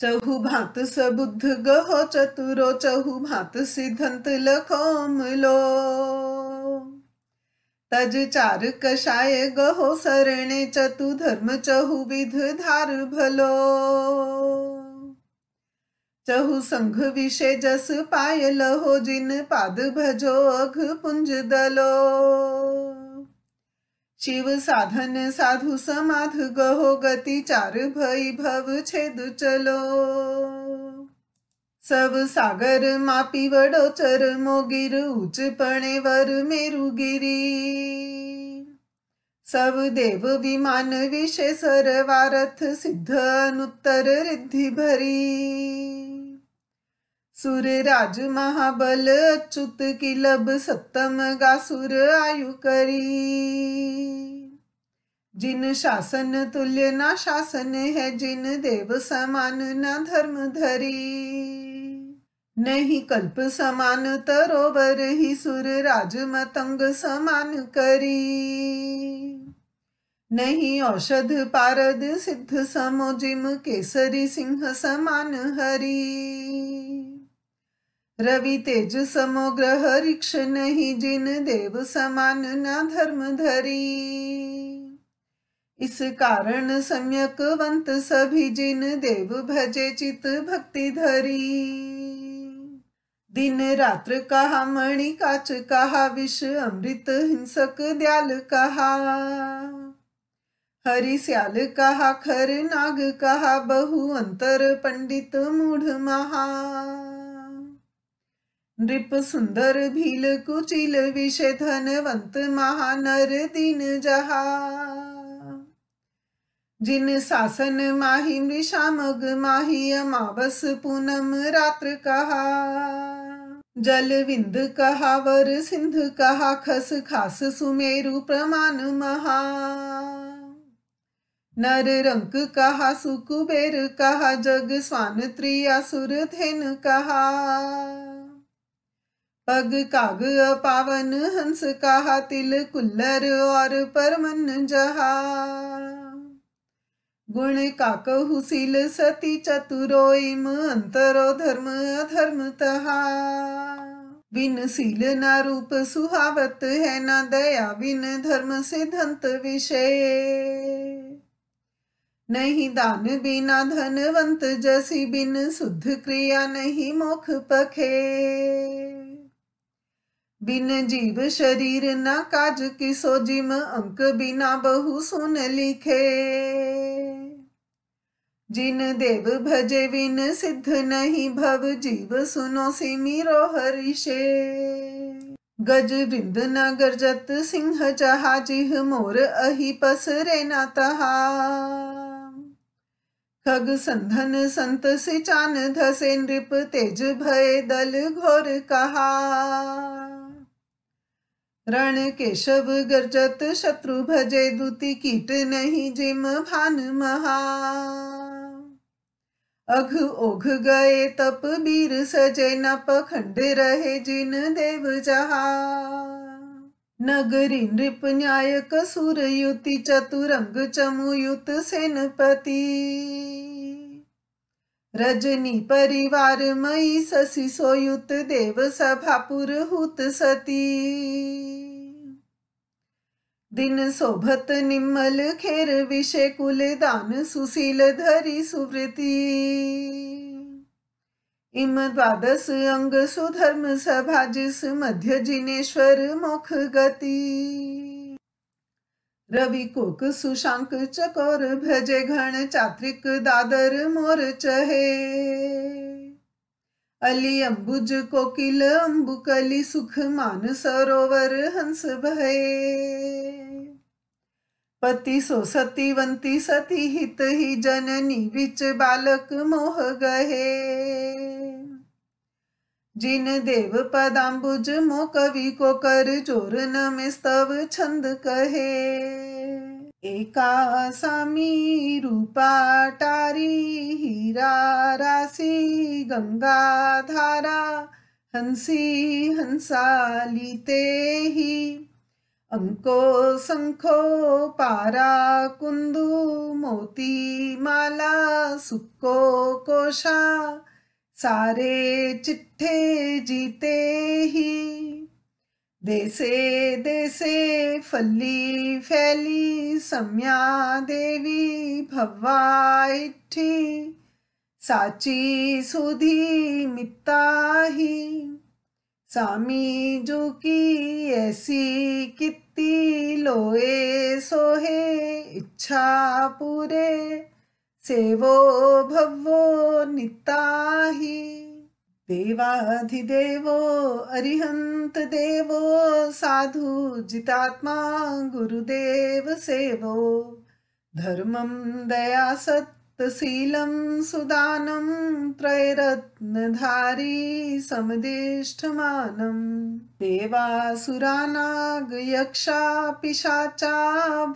चहु भात सबुद्ध गह चतुरो भात सिद्धंत लखोमलो तज चार कषाय गहो सरणे चतु धर्म चहु विध धार भलो चहु संघ विषे जस पाय लहो जिन पाद भजो अघ पुंज दलो शिव साधन साधु समाध गहो गति चार भई भव छेद चलो सब सागर मापी वडो चर मोगीर उच पणे वर मेरु गिरी सब देव विमान विशे सरवारथ सिद्ध अनुत्तर रिद्धि भरी सुर राज महाबल अच्युत किलब सप्तम सुर आयु करी जिन शासन तुल्य ना शासन है जिन देव समान ना धर्म धरी नहीं कल्प समान तरोवर ही सुर राज मतंग समान करी नहीं औषध पारद सिद्ध समो जिम केसरी सिंह समान हरी रवि तेज समोग्रह रिक्ष नहीं जिन देव समान ना धर्म धरी इस कारण सम्यक वंत सभी जिन देव भजे चित भक्ति धरी दिन रात्र कहा मणि काच कहा विष अमृत हिंसक दयाल कहा हरि श्याल कहा खर नाग कहा बहु अंतर पंडित मूढ़ महा नृप सुंदर भील कुचिल विषय धनवंत महानर दिन जहा जिन शासन माही मृषामग माही अमावस पूनम रात्र कहा जल विंद कहा वर सिंध कहा खस खास सुमेरु प्रमाण महा नर रंक कहा सुकुबेर कहा जग स्वान त्रिया सुर धेन कहा पग काग पावन हंस कहा तिल कुल्लर और परमन जहा गुण काक सील सती चतुरो इम अंतरो धर्म तहा बिन सील न रूप सुहावत है न दया बिन धर्म सिद्धंत विषय नहीं दान बिना धनवंत जसी बिन शुद्ध क्रिया नहीं मोख पखे बिन जीव शरीर ना काज की जिम अंक बिना बहु सुन लिखे जिन देव भजे विन सिद्ध नहीं भव जीव सुनो सिमिरो हरिषे गज बिंद न गरजत सिंह जिह मोर अहि पसरे न तहा खग संधन संत सिचान धसे नृप तेज भय दल घोर कहा रण केशव गर्जत शत्रु भजे दूती कीट नहीं जिम भान महा अघ ओघ गए तप बीर सजे नप खंड रहे जिन देव जहा नगरी नृप न्यायक सुर युति चतुरंग चमुयुत सेनपति रजनी परिवार मई शशि सोयुत देव सभा पुरहुत सती दिन सोभत निम्मल खेर विषय कुल दान सुशील धरी सुवृति इम द्वादश अंग सुधर्म सभा जिस मध्य जिनेश्वर मुख गति रवि कुक सुशांक चकोर भजे घन चात्रिक दादर मोर चहे अली अंबुज कोकिल अली सुख मान सरोवर हंस भये पति सो सतीवंती सती हित ही जननी बिच बालक मोह गहे जिन देव पदाम्बुज मो कवि को कर चोर न मिस्तव छंद कहे एकासामी रूपा टारी हीरा राशि गंगा धारा हंसी हंसाली ते ही अंको संखो पारा कुंदू मोती माला सुको कोशा सारे चिट्ठे जीते ही देसे देसे फली फैली सम्या देवी भवाइठी साची सुधी मिता ही सामी जो की ऐसी कित्ती लोए सोहे इच्छा पूरे सेवो भवो निताहि देवाधिदेवो अरिहंत देवो साधु जितात्मा गुरुदेव सेवो धर्मं दया सत् सीलं सुदानं त्रैरत्नधारी समदिष्ठमानं देवासुरानागयक्षा पिशाचा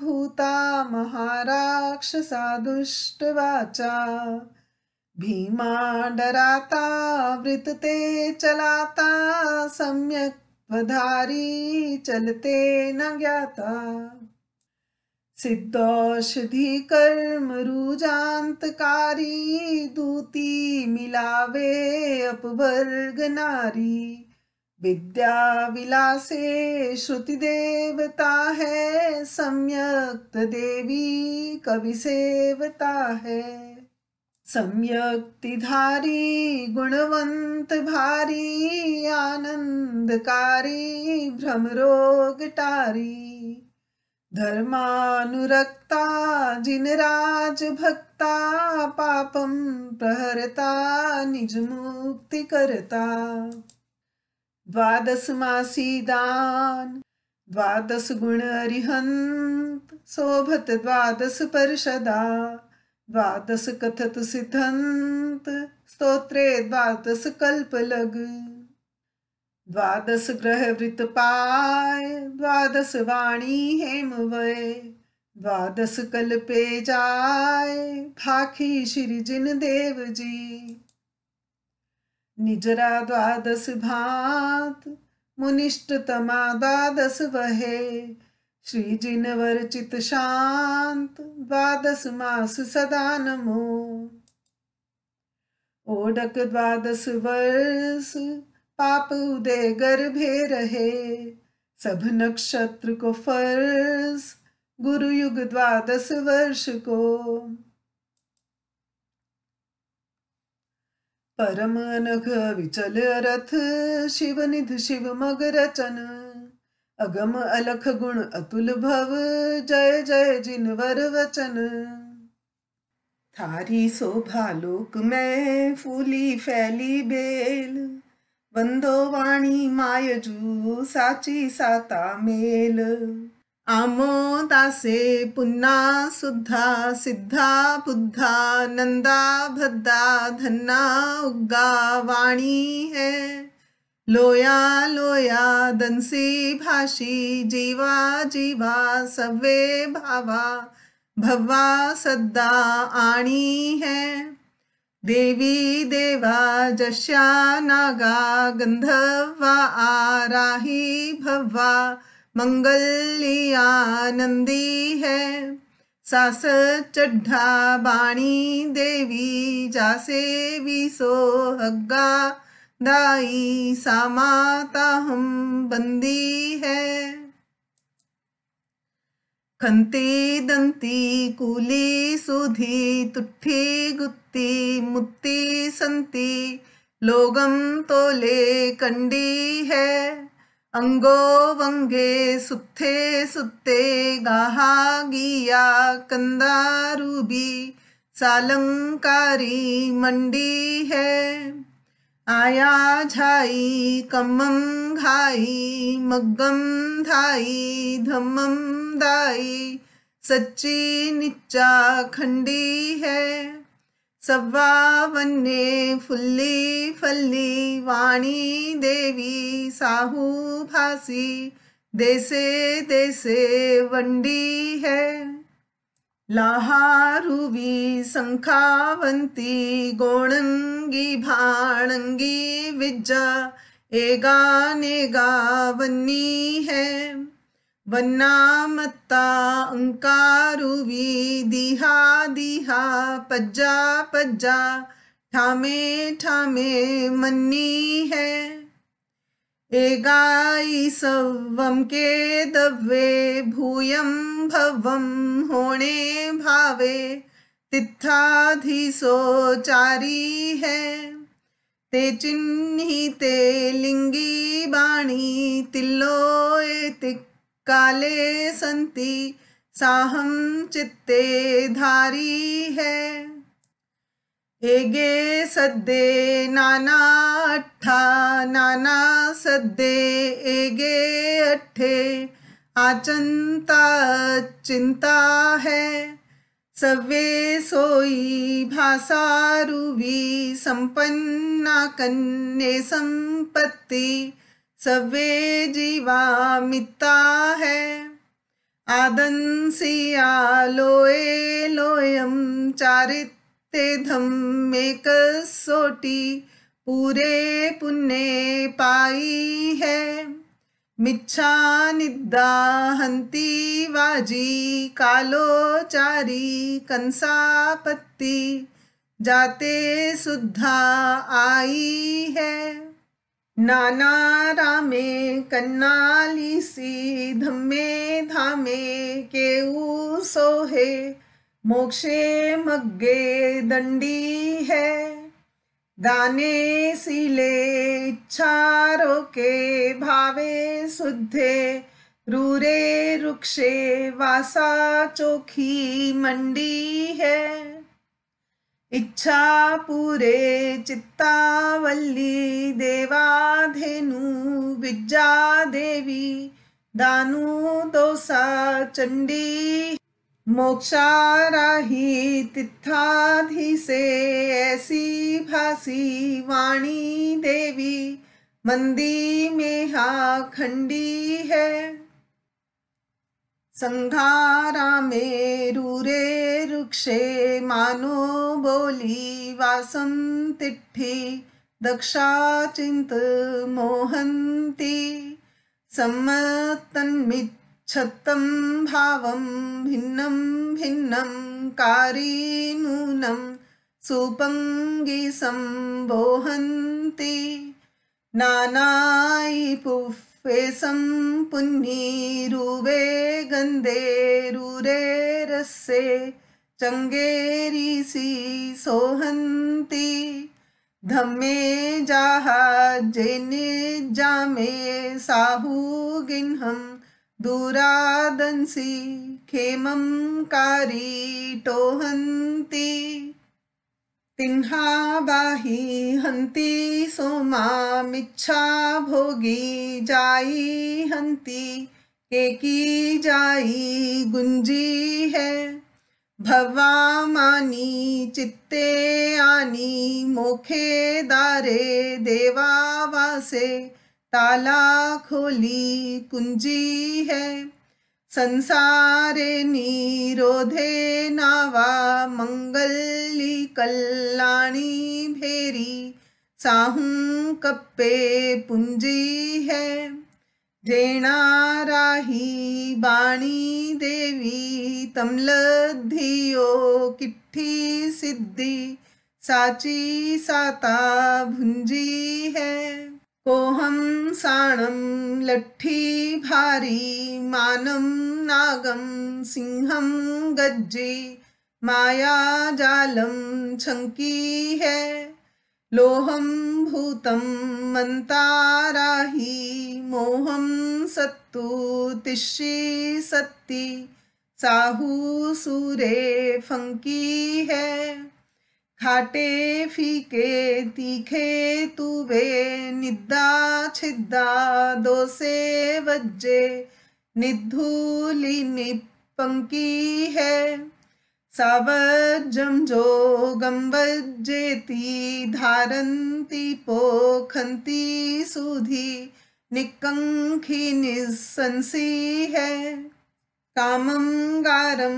भूता भीमा डराता वृतते चलाता सम्यक् वधारी चलते न ज्ञाता सिद्धौषधि कर्म रुजांतकारी दूती मिलावे अपवर्ग नारी विद्या विलासे श्रुति देवता है सम्यक्त देवी कवि सेवता है सम्यक्ति धारी गुणवंत भारी आनंदकारी भ्रमरोगटारी धर्मानुरक्ता जिन राज भक्ता पापम प्रहरता निज मुक्ति करता द्वादश मासी दान द्वादश गुण अरिहंत शोभत द्वादश परिषदा द्वादश कथत सिद्धंत स्तोत्रे द्वादश कल्पलग द्वादश ग्रह वृत पाय द्वादश वाणी हेमवय द्वादश कल पे जाय भाखी श्री जिन देव जी निजरा द्वादश भात मुनिष्ट तमा द्वादश वहे श्री जिन वरचित शांत द्वादश मास सदा नमो ओडक द्वादश वर्ष पाप उदय गर्भे रहे सब नक्षत्र को फर्ज गुरु युग द्वादश वर्ष को परम अनघ विचल रथ शिव निध शिव मग रचन अगम अलख गुण अतुल भव जय जय जिनवर वचन थारी शोभा लोक में फूली फैली बेल બંધો वाणी मायजू साची साता मेल आमो दासे पुन्ना सुद्धा सिद्धा बुद्धा नंदा भद्दा धन्ना उग्गा वाणी है लोया लोया दंसी भाषी जीवा जीवा सवे भावा भवा सद्दा आणी है देवी देवा जश्या नागा गंधर्वा आराही भवा मंगल्यानंदी है सास चढ़ा बाणी देवी जासे भी सो हग्गा दाई सामाता हम बंदी है खंती दंती कूली सुधी तुट्ठी गुत ഭക്തി മുക്തി संति लोगम तोले कंडी है अंगो वंगे सुत्थे सुत्ते गाहा गिया कंदारूबी सालंकारी मंडी है आया झाई कमम घाई मग्गम धाई धमम दाई सच्ची निच्चा खंडी है सव्वावन्ने फुल्ली फल्ली वाणी देवी साहू भासी देसे देसे वंडी है लाहारुवी संखावंती गोणंगी भाणंगी विज्जा एगा नेगा वन्नी है वन्नामत्ता अंकारुवी दिहा दिहा पज्जा पज्जा ठामे ठामे मन्नी है एगाई सवम के दवे भूयम भवम होणे भावे तिथाधीसो चारी है ते ते लिंगी बाणी तिल्लोए तिक काले संति साहम चित्ते धारी है हेगे सद्दे नाना अठा नाना सद्दे एगे अट्ठे आचंता चिंता है सवे सोई भाषारुवी संपन्ना कन्ये संपत्ति सवे जीवामिता है सिया लोए लोयम चारितेधम एक सोटी पूरे पुण्य पाई है मिच्छा निद्दा हंती वाजी कालोचारी कंसापत्ति जाते सुधा आई है नाना रामे कन्नाली सी धम्मे धामे के सोहे मोक्षे मग्गे दंडी है दाने सीले इच्छारो के भावे सुधे रूरे रुक्षे वासा चोखी मंडी है इच्छा पूरे चित्तावल्ली देवाधेनु विज्जा देवी दानु दोसा चंडी मोक्षाराही तिथाधि से ऐसी भासी वाणी देवी मंदी में हा खंडी है मेरुरे रुक्षे मानो बोली वासं तिट्ठी मोहन्ति सम्मतन्मिच्छतं भावं भिन्नं भिन्नं कारि नूनं सूपङ्गीसं मोहन्ति नानायि पु फेसं पुन्नीरूपे गन्धे रूरे रस्से चङ्गेरीसि सोहन्ति धम्मे जाहाजे निजामे साहुगिन्हं दूरादंसि खेमं कारीटोहन्ति हंती सोमा मिच्छा भोगी जाई हन्ति केकी जाई गुंजी है मानी चित्ते आनी मोखे दारे वासे ताला खोली कुंजी है संसारे निरोधे नावा मंगली कल्याणी भेरी साहू कप्पे पुंजी है राही बाणी देवी तमलधियो किट्ठी सिद्धि साची साता भुंजी है कोहम साणम लट्ठी भारी मानम नागम सिंहम गज्जे जालम छंकी है लोहम भूतम मंताराही मोहम सत्तु तिष्यि सत्ती साहू सूरे फंकी है खाटे फीके तीखे तुवे निद्दा छिद्दा दोसे वज्जे निधूली निपंकी है सावज्जमजो गम्वज्जेति धारंती पोखंती सुधी निकंखी निसंसी है कामङ्गारं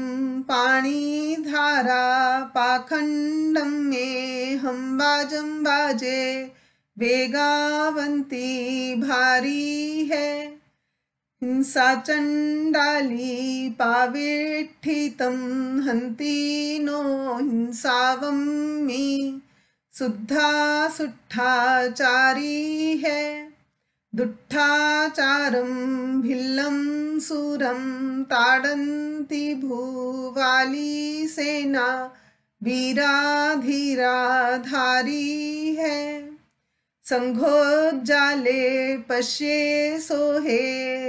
पाणिधारा पाखण्डं मेऽहं बाजं बाजे वेगावन्ती भारी है हिंसाचण्डाली पाव हन्ति नो हिंसावं मे शुद्धा सुट्ठाचारी है दुट्ठाचारं भिल्लं सूरं ताड़ती भूवाली सेना वीरा धीरा धारी है जाले पश्ये सोहे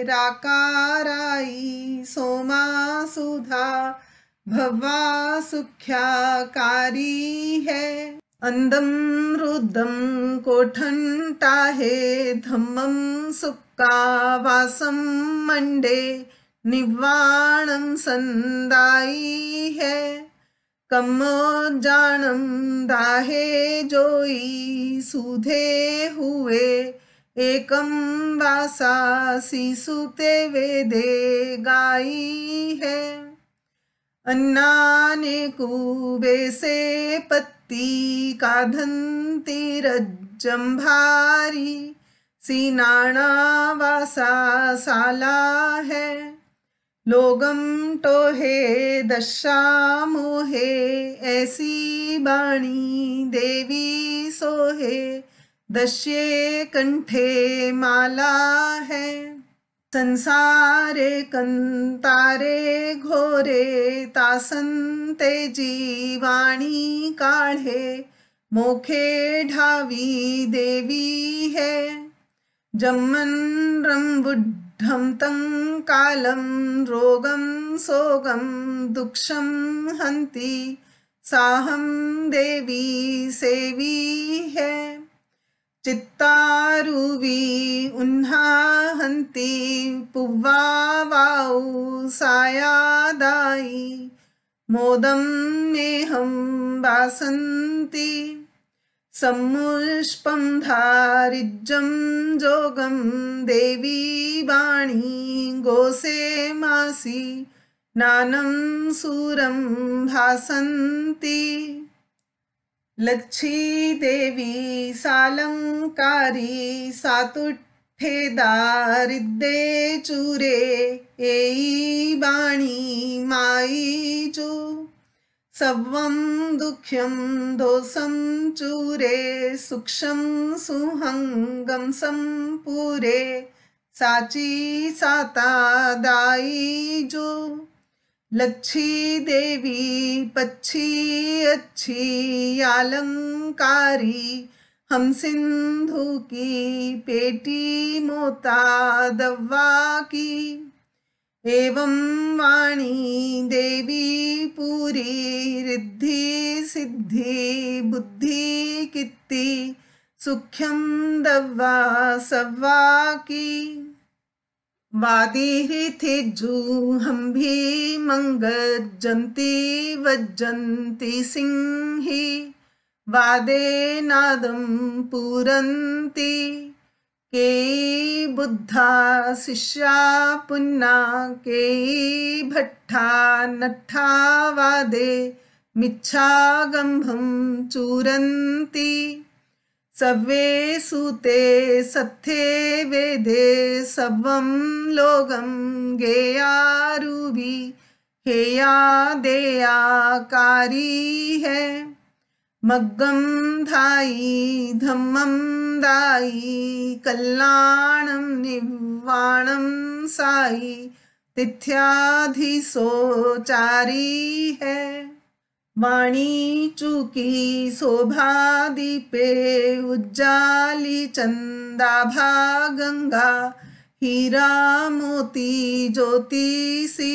राकाराई सोमा सुधा भवा सुख्याकारी है अंदम रुदम कोठंटा हे धम्मम सुक्का वासम मंडे निवाणं संदाई है जानम दाहे जोई सुधे हुए एकम वासा वे वेदे गायी है अन्नाने कुबे से पत्ती का काधन्ति रज्जम्भारी सीनाणा वासा साला है लोगम टोहे तो दशा मोहे ऐसी बाणी देवी सोहे दश्ये कंठे माला है संसारे कंतारे घोरे तासंते जीवाणी काढ़े मोखे ढावी देवी है रम रंबुड ढं तं कालं रोगं सोगं दुक्षं हन्ति साहं देवी सेवी है चित्तारूवी उन्हा हन्ति पुव्वा वाौ सायादायि मोदं मेहं वासन्ति सम्मुष्पं धारिज्जं जोगं देवी वाणी मासि नानं सूरं भासन्ति देवी सालङ्कारी दारिद्रे चूरे एयी वाणी मायी चू सवं दुख्यम दोसम चूरे सूक्ष्म सुहंगम संपूरे साची साता जो लच्छी देवी पच्छी अच्छी अलंकारी हम सिंधु की पेटी मोता दवा की एवं वाणी देवी पूरी रिद्धि सिद्धि बुद्धि कित्ति सुख्यम दवा सव्वा की वादी जू हम भी मंगजंती वज्जंती सिंह वादे नादम पूरंती के बुद्धा शिष्या पुन्ना के भट्ठा नट्ठा वादे गंभम चूरन्ति सवे सूते सत्थे वेदे सवं लोगं गेयारूपी हेया देयाकारी है मग्गम धाई धम्मम साई कल्याण निवाण साई तिथ्याधि चारी है वाणी चूकी दीपे उज्जाली चंदाभा गंगा हीरा मोती ज्योतिषी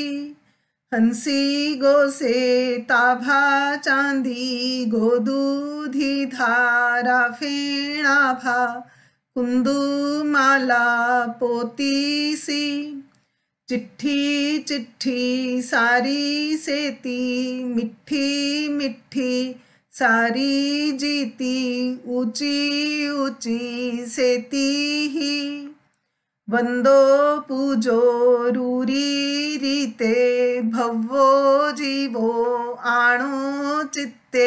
हंसी गो से ताभा चांदी गो दूधी धारा फेणाभा कुंदू माला पोती सी चिट्ठी चिट्ठी सारी सेती मिठी मिठी सारी जीती ऊंची ऊंची सेती ही वन्दो पूजो रूरी रीते भवो जीवो आणो चित्ते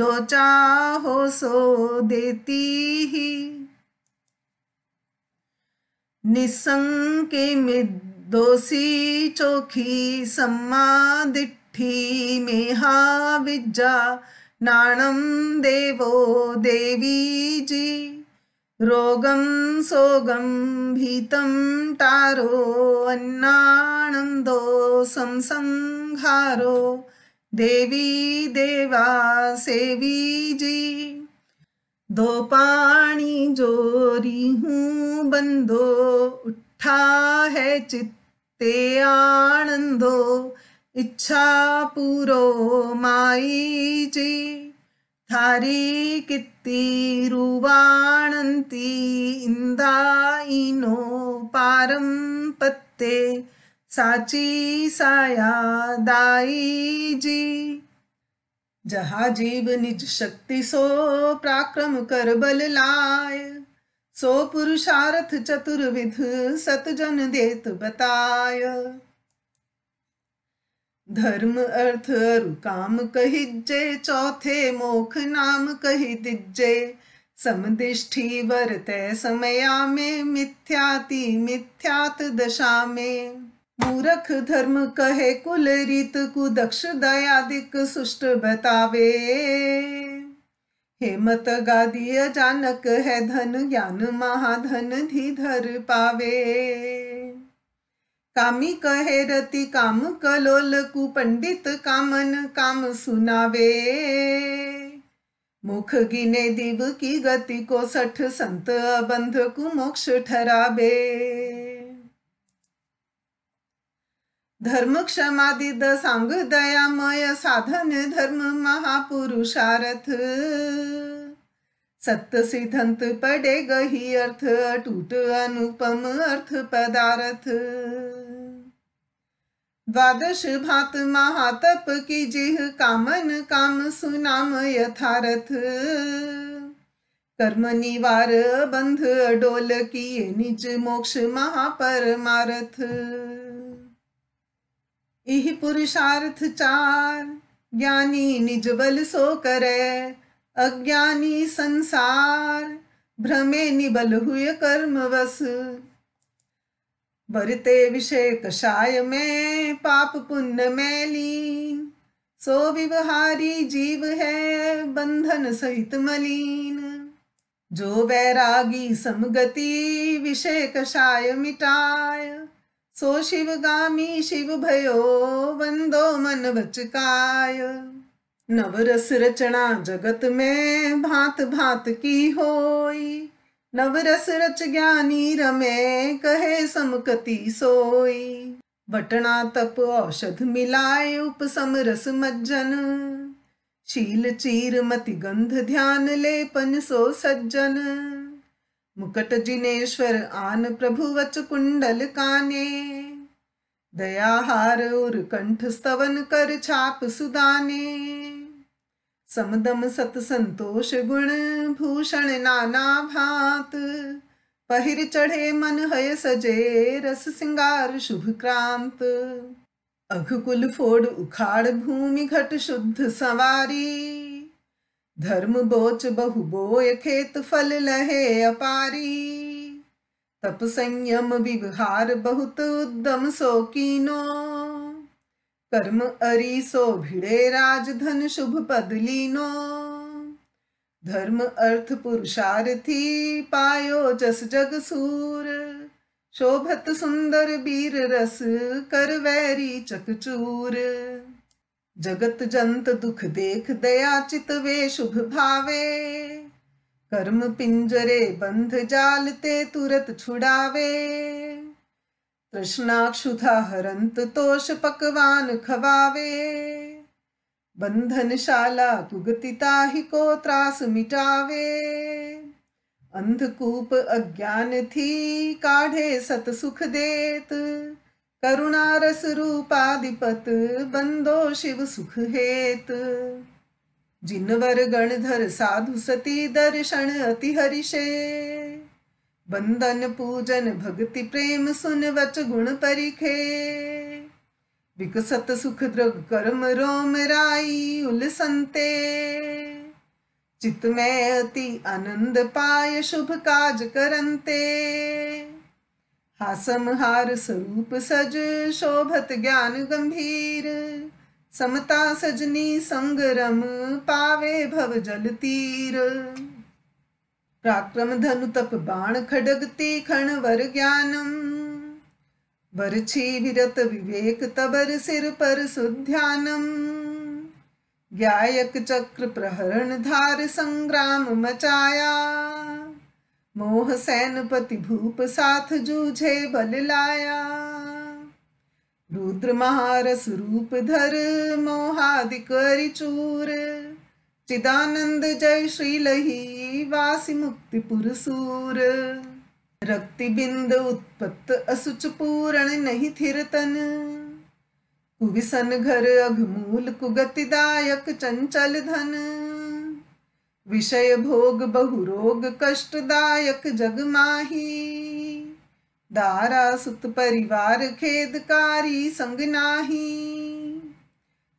जो चाहो सो देती ही निसंके मिदोसी चोखी सम्मादिठी मेहा विज्जा नाणम देवो देवी जी रोगम सोगम भीतम टारो अन्नानन्दो संसंहारो देवी देवा सेवी जी दो पाणी जोरी हूँ बंदो उठा है चित्ते आनंदो इच्छा पूरो माई जी ഹാരീക്കിത്തിരുവാണന്തി ഇന്ദായിനോ പാരം പത്തേ സാച്ചി സായാദായിജി जहा जीव निज शक्ति सो प्राक्रम कर बल लाय सो पुरुषारथ चतुर्विध सतजन देत बताय धर्म अर्थ अरु काम कही जे चौथे मोख नाम कही दिजे समदिष्ठि वरते समया में मिथ्याति मिथ्यात दशा में मूरख धर्म कहे कुल रीत दक्ष दयादिक सुष्ट बतावे हेमत गादी अजानक है धन ज्ञान महाधन धर पावे कामी कहेरती काम कु पंडित कामन काम सुनावे मुख गिने दिव की गति को सठ संत अबंध कु मोक्ष ठराबे धर्म क्षमादिद सांग दयामय साधन धर्म महापुरुषारथ सत्य सिद्धंत पड़े गही अर्थ टूट अनुपम अर्थ पदार्थ द्वादश भात महातप की जिह कामन काम सुनाम यथारथ कर्म निवार बंध डोल किए निज मोक्ष महापरमारथ इह पुरुषार्थ चार ज्ञानी निज बल सो करे अज्ञानी संसार भ्रमे निबल हुए कर्म वस भरते विषय कषाय में पाप पुण्य मैली सो विवहारी जीव है बंधन सहित मलिन जो वैरागी समगति विषय कषाय मिटाय सो शिवगामी शिव भयो वंदो मन बचकाय नवरस रचना जगत में भांत भात की होई नवरस रच ज्ञानी रमे कहे समकति सोई बटना तप औषध मिलाए उपसम रस मज्जन शील चीर मति गंध ध्यान लेपन सो सज्जन मुकट जिनेश्वर आन प्रभु वच कुंडल काने दयाहार उर कंठ स्तवन कर छाप सुदाने समदम सतसंतोष गुण भूषण नाना भात पहिर चढ़े मन हय सजे रस सिंगार शुभ क्रांत अघकुल फोड़ उखाड़ भूमि घट शुद्ध सवारी धर्म बोच बहु बोय खेत फल लहे अपारी तप संयम विवहार बहुत उद्दम सो कर्म अरी सो भिड़े राजधन शुभ पद लीनो धर्म अर्थ पुरुषार्थी पायो जस जग सूर शोभत सुंदर बीर रस कर वैरी चकचूर जगत जंत दुख देख दया चित वे शुभ भावे कर्म पिंजरे बंध जालते तुरत छुड़ावे तृष्णाक्षुधा हरंत तोष पकवान खवावे बंधनशाला कुगतिता ही को त्रास मिटावे अंधकूप अज्ञान थी काढ़े सत सुख देत करुणारस रस रूपाधिपत बंदो शिव सुख हेत जिनवर गणधर साधु सती दर्शन अति हरिषे बंदन पूजन भक्ति प्रेम सुन वच गुण परिखे विकसत सुख द्रग कर्म रोम राई उलसंते चित में अति आनंद पाय शुभ काज करते हासम हार स्वरूप सज शोभत ज्ञान गंभीर समता सजनी संगरम पावे भव जल तीर धनु प्राक्रमधनुतप बाणखड्गते खणवर ज्ञानम् वरछी विरत विवेक तबर सिर पर सुध्यानम ज्ञायक चक्र प्रहरण धार संग्राम मचाया मोह सैनपति भूप साथ जूझे बल लाया रुद्र महारस रूप धर मोहादिक चूर चिदानंद जय श्री लही वासी मुक्ति पुरसूर रक्तिबिंद उत्पत्त असुच पूरण नहीं थिरतन कुविसन घर अघमूल कुगतिदायक चंचल धन विषय भोग बहुरोग कष्टदायक जगमाही दारा सुत परिवार खेदकारी संग नाही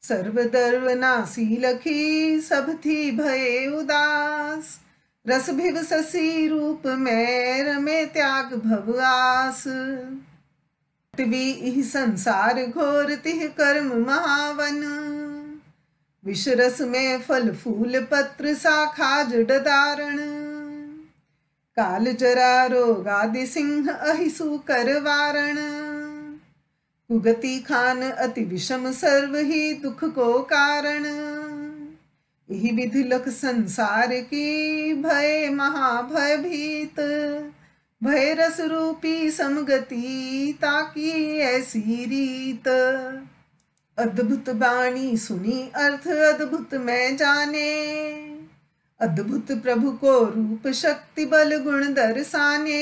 नासी लखी सब थी भय उदास रस ससी रूप में त्याग भवआस पृथ्वी संसार घोर तिह कर्म महावन विषरस में फल फूल पत्र शाखा जडदारण काल जरा रोगादि सिंह अहिसु कर वारण भुगती खान अति विषम सर्व ही दुख को कारण यही विधि लख संसार की भय महाभयभीत भय रस रूपी समगति ताकि ऐसी रीत अद्भुत बाणी सुनी अर्थ अद्भुत मैं जाने अद्भुत प्रभु को रूप शक्ति बल गुण दर्शाने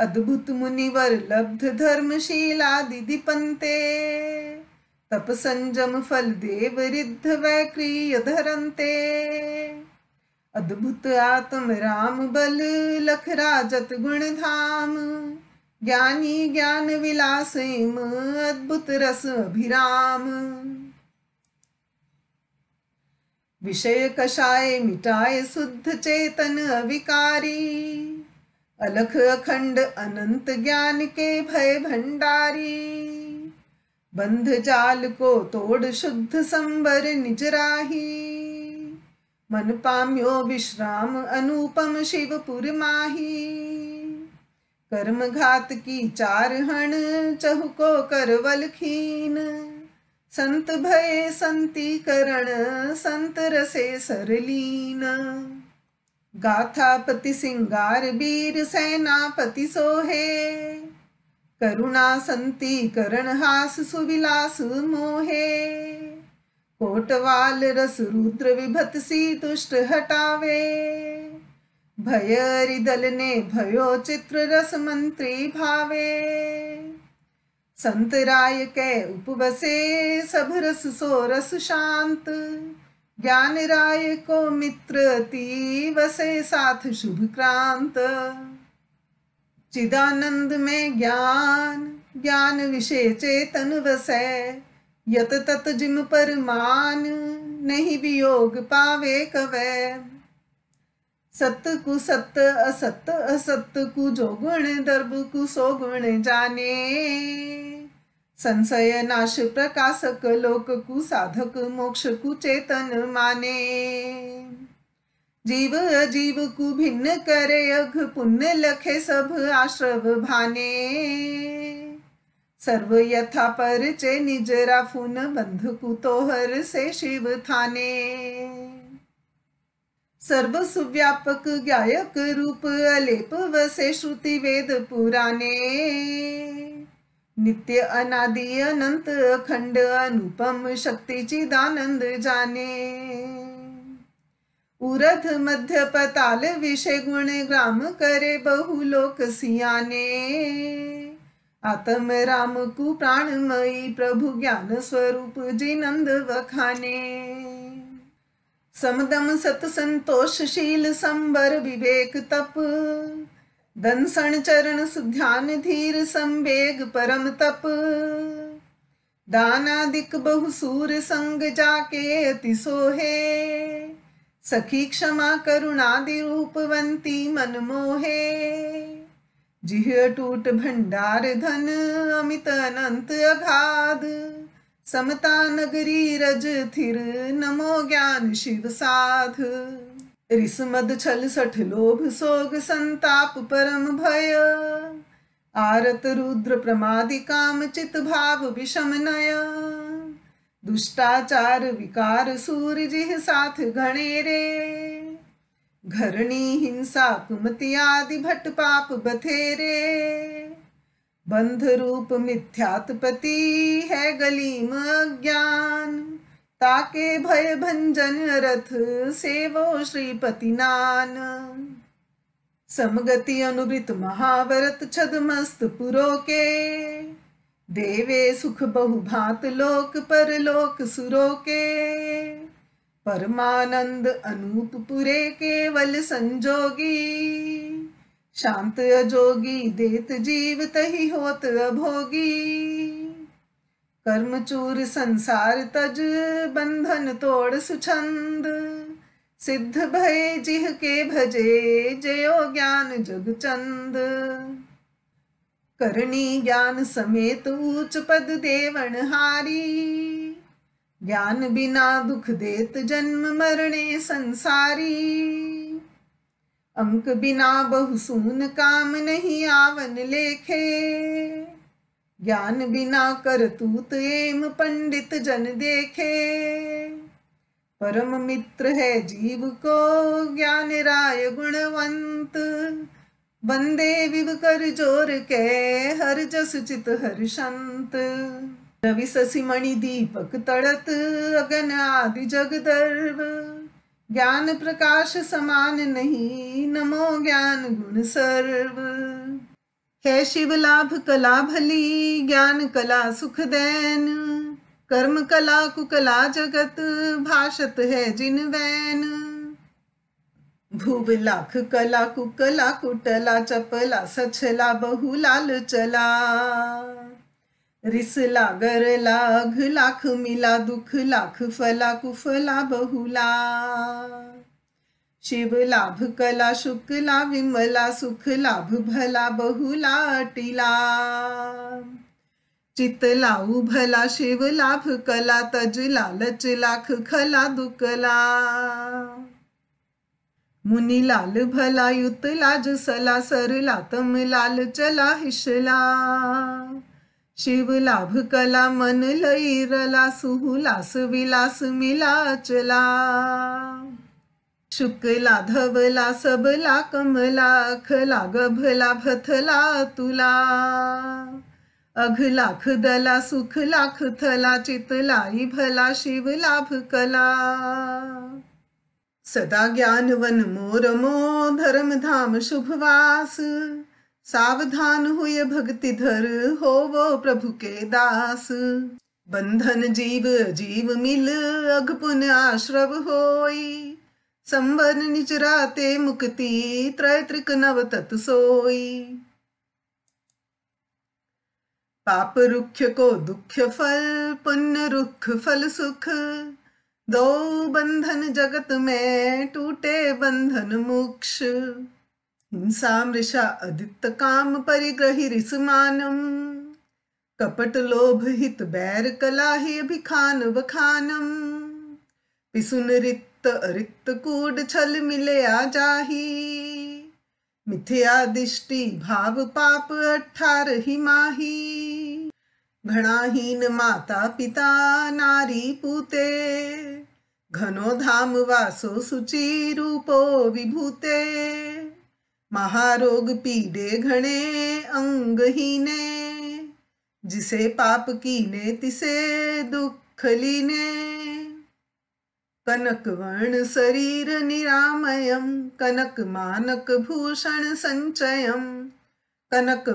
अद्भुत मुनिवर लब्ध धर्मशीलादि दीपन्ते तप संजम फल देव रिद्ध वैक्रिय धरन्ते अद्भुत आत्म राम बल लख गुण धाम ज्ञानी ज्ञान विलास अद्भुत रस अभिराम विषय कषाय मिटाए शुद्ध चेतन अविकारी अलख अखंड अनंत ज्ञान के भय भंडारी बंध जाल को तोड़ शुद्ध संबर निजराही मन पाम्यो विश्राम अनुपम शिवपुर माही कर्म घात की चार हण चहुको करवलखीन संत भय संती करण संत रसे सरलीन पति सिंगार वीर सेनापति सोहे करुणा संति करण हास सुविलास मोहे कोटवाल रस रुद्र विभत सी दुष्ट हटावे भय दल ने भयो चित्र रस मंत्री भावे संत राय के उपवसे सब रस सो रस शांत ज्ञान राय को मित्र तीव से साथ शुभ क्रांत चिदानंद में ज्ञान ज्ञान विषय चेतन वसै यत तत जिम पर मान नहीं वियोग पावे कवै सत कु सत असत असत कु जो गुण दर्भ कु सो गुण जाने संशय नाश प्रकाशक लोक कु साधक मोक्ष कु चेतन माने जीव अजीव कु भिन्न करे अघ पुण्य लखे सब आश्रव भाने सर्व यथा पर चे निज राफून बंधु कुतोहर से शिव थाने सर्व सुव्यापक गायक रूप अलेप वसे श्रुति वेद पुराने नित्य अनादि अनंत अखंड अनुपम शक्ति चिदानंद जाने उरध मध्य पताल विषय गुण ग्राम करे बहु लोक सियाने आत्म राम कु प्राणमयी प्रभु ज्ञान स्वरूप जी नंद वखाने समदम सत संतोषशील संबर विवेक तप दंसन चरण सुध्यान धीर संवेग परम तप दाना दिक बहुसूर संग जाके अति सोहे सखी क्षमा करुणादि रूपवंती मनमोहे जिह टूट भंडार धन अमित अनंत अगाध समता नगरी रज थिर नमो ज्ञान शिव साध रिसमद छल सठ लोभ सोग संताप परम भय आरत रुद्र प्रमादि काम चित भाव विषम नय दुष्टाचार विकार सूर जिह साथ घणेरे रे घरणी हिंसा कुमति आदि भट पाप बथेरे बंध रूप मिथ्यात्पति है गलीम अज्ञान ताके भय भंजन रथ सेवो श्रीपति नान समगति अनुवृत महावरत छदमस्त पुरो के देवे सुख बहुभात लोक परलोक सुरो के परमानंद अनूप पुरे केवल संजोगी शांत अजोगी देत जीव तही होत अभोगी कर्म चूर संसार तज बंधन तोड़ सुछंद सिद्ध भय जिह के भजे जयो ज्ञान जग चंद करणी ज्ञान समेत ऊच पद देवण हारी ज्ञान बिना दुख देत जन्म मरणे संसारी अंक बिना बहुसून काम नहीं आवन लेखे ज्ञान बिना कर तूत एम पंडित जन देखे परम मित्र है जीव को ज्ञान राय गुणवंत बंदे विव कर जोर के हर जस चित हर संत रवि शशि मणि दीपक तड़त अगन आदि जगदर्व ज्ञान प्रकाश समान नहीं नमो ज्ञान गुण सर्व है शिव लाभ कला भली ज्ञान कला सुख दैन कर्म कला कुकला जगत भाषत है जिन वैन भूव लाख कला कुकला कुटला चपला सचला लाल चला रिस गर लाघ लाख मिला दुख लाख फला कुफला बहुला शिव लाभ कला शुक्ला विमला सुख लाभ भला बहुला अटिला चित लाऊ भला शिव लाभ कला तज लालच लाख खला दुकला मुनि लाल भला युत लाज सला सरला तम लाल चला हिशला शिव लाभ कला मन लई रला सुहुलास विलास मिला चला शुकला धवला सबला कमला खला गभला भथला तुला लाख दला सुख लाख थला चितलाई भला शिव लाभ कला सदा ज्ञान वन मोर मो धर्म धाम शुभवास सावधान हुए भक्ति धर हो वो प्रभु के दास बंधन जीव जीव मिल अघपुन आश्रव होई संवर निज राते मुक्ति त्रय त्रिक नव तत सोई पाप रुख्य को दुख फल पुण्य रुख फल सुख दो बंधन जगत में टूटे बंधन मोक्ष हिंसा मृषा अदित काम परिग्रही रिसमानम कपट लोभ हित बैर कला ही अभिखान वखानम पिसुन रित रिक्त रिक्त कूड छल मिले आ जाही मिथ्या दृष्टि भाव पाप अठार ही माही घणाहीन माता पिता नारी पूते घनो धाम वासो सुचि रूपो विभूते महारोग पीड़े घणे हीने जिसे पाप कीने तिसे दुख लीने कनक कनक कनक कनक कनक वर्ण शरीर मानक मानक भूषण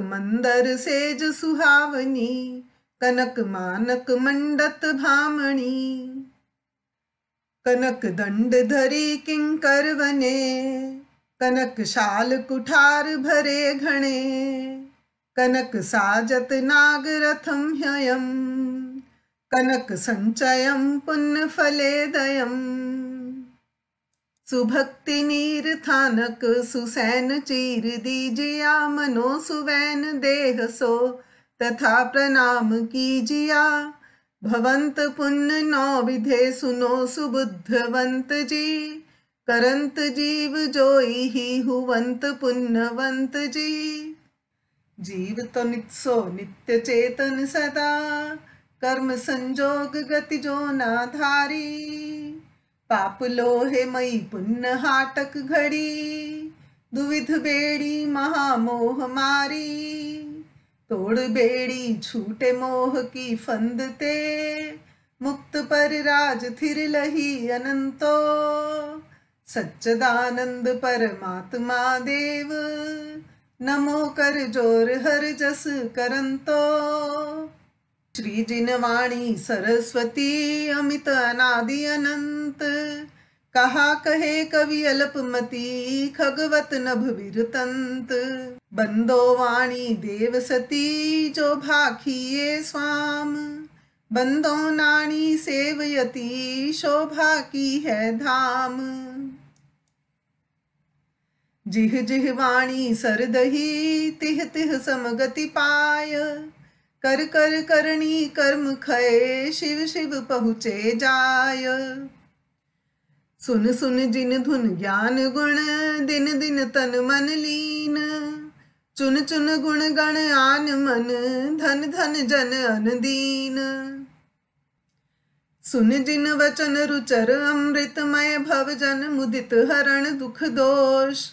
मंदर सेज सुहावनी मंडत दंड धरी किंकर वने कनक शाल कुठार भरे घणे कनक साजत नागरथम ह्ययम् कनकसञ्चयं पुण्यफलेदयम् सुभक्ति नीरथानक सुसैन चीर दीजिया मनो सुवैन देह सो तथा प्रणाम कीजिया भवंत पुण्य नौ विधे सुनो सुबुद्धवंत जी करंत जीव जोई ही हुवंत पुण्यवंत जी जीव तो नित्सो नित्य चेतन सदा कर्म संजोग गति जो नाधारी पाप लोहे मई पुण्य हाटक घड़ी दुविध बेड़ी महामोह मारी तोड़ बेड़ी छूटे मोह की फंदते मुक्त पर राज थिर लही अनंतो सच्चदानंद परमात्मा देव नमो कर जोर हर जस करंतो श्री जिनवाणी सरस्वती अमित अनादि अनंत कहा कहे कवि अल्पमती खगवत नभ विरतंत बंदो वाणी देव सती जो भाखिए स्वाम बंदो नाणी सेवयती शोभा की है धाम जिह जिह वाणी सरदही तिह तिह समगति पाय कर कर करणी कर्म खय शिव शिव पहुँचे जाय सुन सुन जिन धुन ज्ञान गुण दिन दिन तन मन लीन चुन चुन गुण गण आन मन धन धन जन अन दीन सुन जिन वचन रुचर अमृतमय भव जन मुदित हरण दुख दोष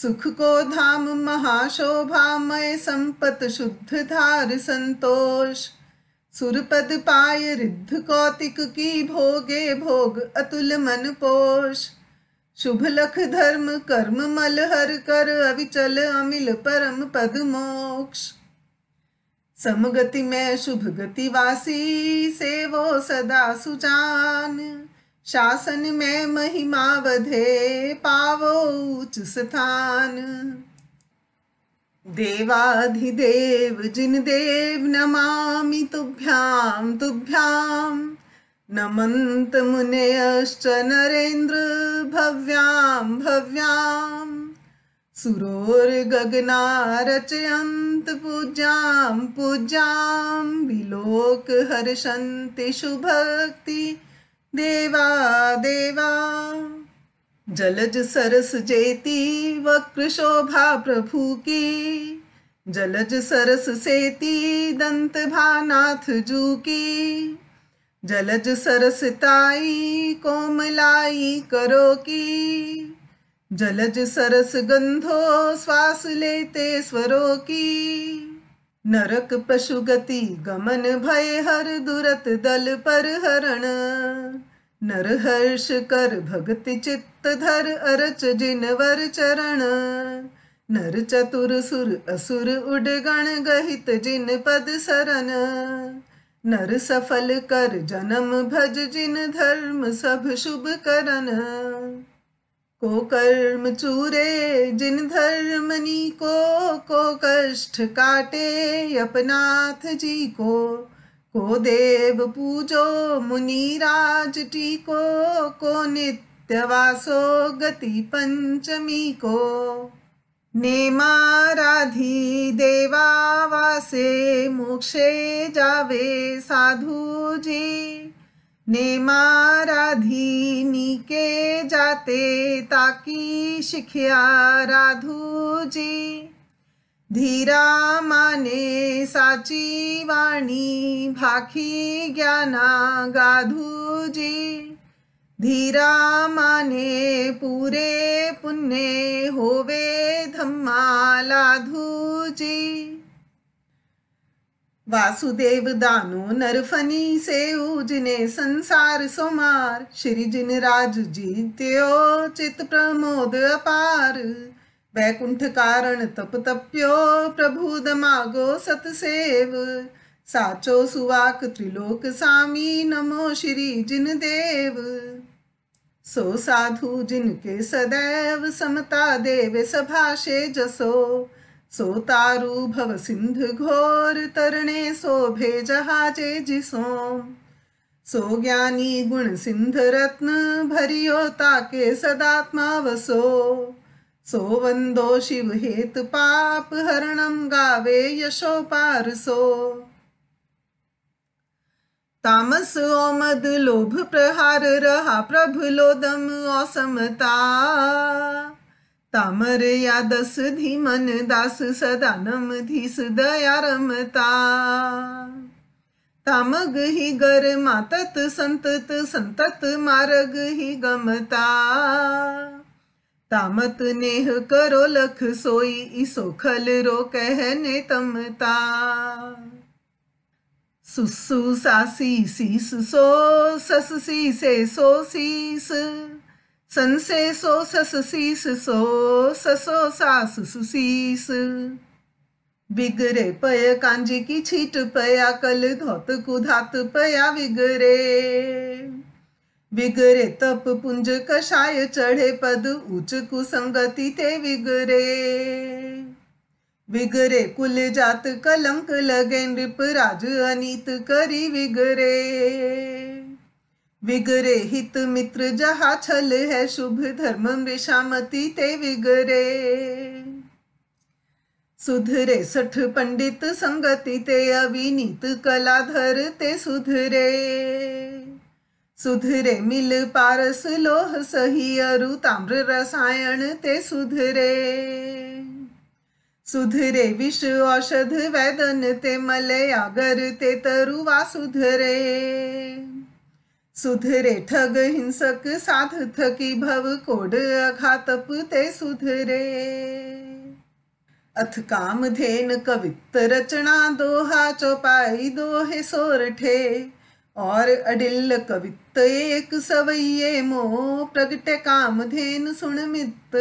सुख को धाम महाशोभामय संपत शुद्ध धार संतोष सुरपद पाय रिद्ध कौतिक की भोगे भोग अतुल मन पोष शुभ लख धर्म कर्म मल हर कर अविचल अमिल परम पद मोक्ष समगति में शुभ गति वासी सेवो सदा सुजान शासन में महिमा वधे पावो उच्च स्थान देवाधिदेव जिन देव नमामि तुभ्याम तुभ्याम नमन्त मुनयश्च नरेन्द्र भव्याम भव्याम सुरोर गगनारचयंत पूज्याम पूज्याम विलोक हर्षन्ति शुभक्ति देवा देवा जलज सरस जेती वक्र शोभा प्रभु की जलज सरस सेती दंत भानाथ जू की जलज ताई कोमलाई करो की जलज सरस गंधो श्वास लेते स्वरो की नरक पशुगति गमन भय हर दुरत दल पर हरण नर हर्ष कर भक्ति चित्त धर अरच जिन वर चरण नर चतुर सुर असुर उड गण गहित जिन पद सरन नर सफल कर जन्म भज जिन धर्म सब शुभ करन को कर्म चूरे जिन धर्म को को कष्ट काटे अपनाथ जी को को देव पूजो मुनिराज टीको को नित्य वासो गति पंचमी को देवा देवावासे मोक्षे जावे साधु जी नी नीके जाते ताकि शिखिया राधु जी धीरा माने साची वाणी भाखी ज्ञाना जी धीरा माने पूरे पुण्य होवे धम्मा जी वासुदेव दानो नरफनी से ऊजने संसार सोमार श्री जिन राज जीत्यो चित प्रमोद अपार वैकुंठ कारण तप तप्यो प्रभु दमागो सतसेव साचो सुवाक त्रिलोक सामी नमो श्री जिन देव सो साधु जिनके सदैव समता देव सभाषे जसो सो तारु भव सिंध घोर तरणे शोभे जहाजे जिसो सो ज्ञानी गुण सिंध रत्न भरियो ताके सदात्मा वसो पाप शिवहेतुपापहरणं गावे यशो पारसो तामस ओमद लोभ प्रहार रहा प्रभु लोदम असमता तामर या दस धीमन दास सदानम धीस दया रमता तामग ही गर मातत संतत संतत मारग ही गमता तामत नेह करो लख सोई इसो खल रो कहने तमता सुसु सासी सीस सो सस सी से सो सीस संसे सो सस सीस सो ससो सास सुसीस बिगरे पय कांजी की छीट पया कल धोत कुधात पया बिगरे विगरे तप पुंज कषाय चढ़े पद उच कुसंगति ते विगरे विगरे कुल जात कलंक लगे नृप राज अनित करी विगरे विगरे हित मित्र जहा छल है शुभ धर्म मृषामति ते विगरे सुधरे सठ पंडित संगति ते अविनीत कलाधर ते सुधरे सुधरे मिल पारस लोह सही अरु ताम्र रसायन ते सुधरे सुधरे विष औषध वैदन ते मले आगर ते वा सुधरे सुधरे ठग हिंसक साध थकी भव कोड अघातप ते सुधरे अथ काम धेन कवित्त रचना दोहा चौपाई दोहे सोरठे और अडिल कवित एक सवैये मो प्रगट धेन सुन मित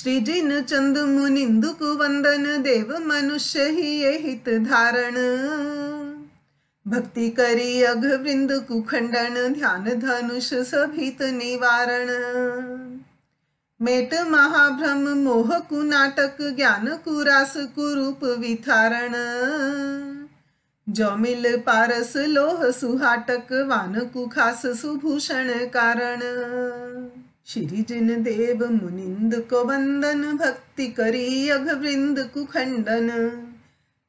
श्री जिन चंद मुनिंदु कु वंदन देव मनुष्य ही ये हित धारण भक्ति करी अघ वृंद कुखंडन ध्यान धनुष सभित निवारण मेट महाभ्रम मोह नाटक ज्ञान कुरास रूप विथारण जौमिल पारस लोह सुहाटक वानकु खास सुभूषण कारण श्री जिन देव मुनिंद को वंदन भक्ति करी अघ वृंद कुखंडन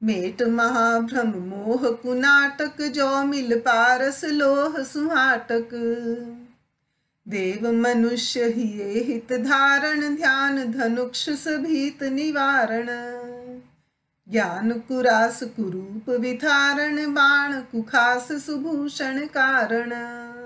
मेट महाभ्रम मोह कुनाटक जो मिल पारस लोह सुहाटक देव मनुष्य ही हित धारण ध्यान धनुक्ष सभीत निवारण ज्ञान कुरास कुरूप विथारण बाण कुखास सुभूषण कारण